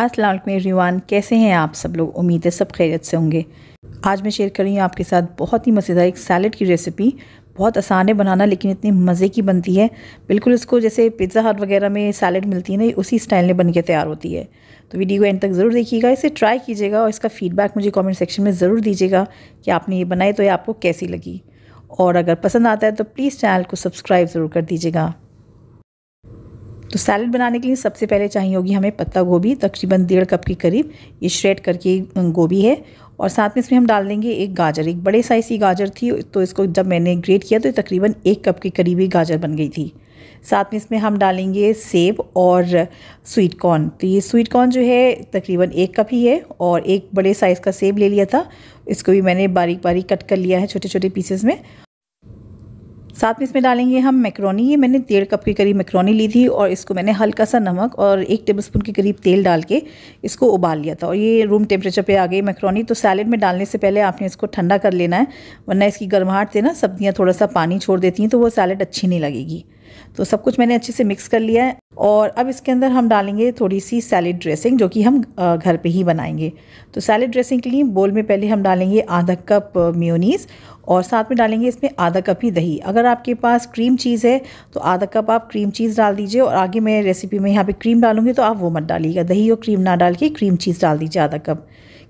अस्सलाम रिवान कैसे हैं आप सब लोग उम्मीद है सब खैरियत से होंगे आज मैं शेयर कर रही हूँ आपके साथ बहुत ही मज़ेदार एक सैलड की रेसिपी बहुत आसान है बनाना लेकिन इतनी मज़े की बनती है बिल्कुल इसको जैसे पिज़्ज़ा हट वगैरह में सैलड मिलती है ना उसी स्टाइल में बन के तैयार होती है तो वीडियो को एंड तक ज़रूर देखिएगा इसे ट्राई कीजिएगा और इसका फीडबैक मुझे कमेंट सेक्शन में ज़रूर दीजिएगा कि आपने ये बनाई तो ये आपको कैसी लगी और अगर पसंद आता है तो प्लीज़ चैनल को सब्सक्राइब ज़रूर कर दीजिएगा तो सैलड बनाने के लिए सबसे पहले चाहिए होगी हमें पत्ता गोभी तकरीबन डेढ़ कप के करीब ये श्रेड करके गोभी है और साथ में इसमें हम डाल देंगे एक गाजर एक बड़े साइज़ की गाजर थी तो इसको जब मैंने ग्रेट किया तो तकरीबन एक कप के करीब ही गाजर बन गई थी साथ में इसमें हम डालेंगे सेब और स्वीट कॉर्न तो ये स्वीट कॉर्न जो है तकरीबन एक कप ही है और एक बड़े साइज़ का सेब ले लिया था इसको भी मैंने बारीक बारीक कट कर लिया है छोटे छोटे पीसेस में साथ में इसमें डालेंगे हम मैक्रोनी ये मैंने डेढ़ कप के करीब मैक्रोनी ली थी और इसको मैंने हल्का सा नमक और एक टेबलस्पून के करीब तेल डाल के इसको उबाल लिया था और ये रूम टेम्परेचर पे आ गई मैक्रोनी तो सैलड में डालने से पहले आपने इसको ठंडा कर लेना है वरना इसकी गर्माहट से ना सब्जियाँ थोड़ा सा पानी छोड़ देती हैं तो वो सैलड अच्छी नहीं लगेगी तो सब कुछ मैंने अच्छे से मिक्स कर लिया है और अब इसके अंदर हम डालेंगे थोड़ी सी सैलेड ड्रेसिंग जो कि हम घर पे ही बनाएंगे तो सैलेड ड्रेसिंग के लिए बोल में पहले हम डालेंगे आधा कप म्योनीस और साथ में डालेंगे इसमें आधा कप ही दही अगर आपके पास क्रीम चीज़ है तो आधा कप आप क्रीम चीज़ डाल दीजिए और आगे मैं रेसिपी में यहाँ पे क्रीम डालूंगी तो आप वो मत डालिएगा दही और क्रीम ना डाल के क्रीम चीज़ डाल दीजिए आधा कप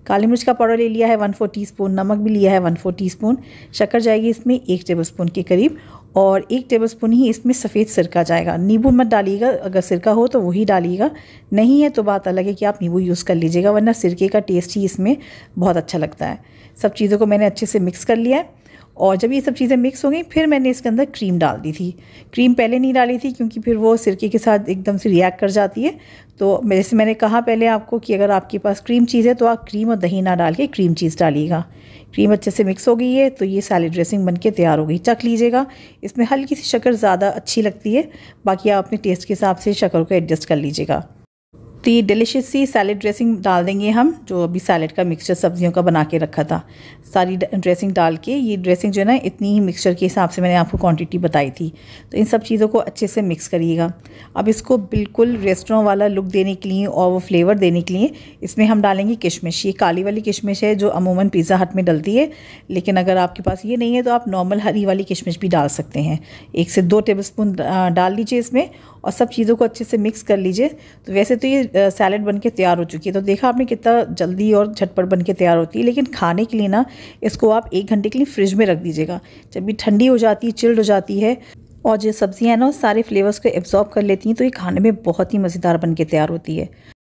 काली मिर्च का पाउडर ले लिया है वन फोर टी स्पून नमक भी लिया है वन फोर टी स्पून शक्कर जाएगी इसमें एक टेबल स्पून के करीब और एक टेबलस्पून ही इसमें सफ़ेद सिरका जाएगा नींबू मत डालिएगा अगर सिरका हो तो वही डालिएगा नहीं है तो बात अलग है कि आप नींबू यूज़ कर लीजिएगा वरना सिरके का टेस्ट ही इसमें बहुत अच्छा लगता है सब चीज़ों को मैंने अच्छे से मिक्स कर लिया है और जब ये सब चीज़ें मिक्स हो गई फिर मैंने इसके अंदर क्रीम डाल दी थी क्रीम पहले नहीं डाली थी क्योंकि फिर वो सिरके के साथ एकदम से रिएक्ट कर जाती है तो जैसे मैंने कहा पहले आपको कि अगर आपके पास क्रीम चीज़ है तो आप क्रीम और दही ना डाल के क्रीम चीज़ डालिएगा क्रीम अच्छे से मिक्स हो गई है तो ये सैलड ड्रेसिंग बन के तैयार हो गई चख लीजिएगा इसमें हल्की सी शक्कर ज़्यादा अच्छी लगती है बाकी आप अपने टेस्ट के हिसाब से शक्कर को एडजस्ट कर लीजिएगा ये डिलिशियस सी सैलड ड्रेसिंग डाल देंगे हम जो अभी सैलड का मिक्सचर सब्जियों का बना के रखा था सारी ड्रेसिंग डाल के ये ड्रेसिंग जो है ना इतनी ही मिक्सचर के हिसाब से मैंने आपको क्वांटिटी बताई थी तो इन सब चीज़ों को अच्छे से मिक्स करिएगा अब इसको बिल्कुल रेस्टोरों वाला लुक देने के लिए और वो फ्लेवर देने के लिए इसमें हम डालेंगे किशमिश ये काली वाली किशमिश है जो अमूमन पिज़्ज़ा हट में डलती है लेकिन अगर आपके पास ये नहीं है तो आप नॉर्मल हरी वाली किशमिश भी डाल सकते हैं एक से दो टेबल डाल लीजिए इसमें और सब चीज़ों को अच्छे से मिक्स कर लीजिए तो वैसे तो ये सैलड बन के तैयार हो चुकी है तो देखा आपने कितना जल्दी और झटपट बन के तैयार होती है लेकिन खाने के लिए ना इसको आप एक घंटे के लिए फ्रिज में रख दीजिएगा जब भी ठंडी हो जाती है चिल्ड हो जाती है और जो सब्ज़ियाँ हैं ना सारे फ्लेवर्स को एब्जॉर्ब कर लेती हैं तो ये खाने में बहुत ही मज़ेदार बन के तैयार होती है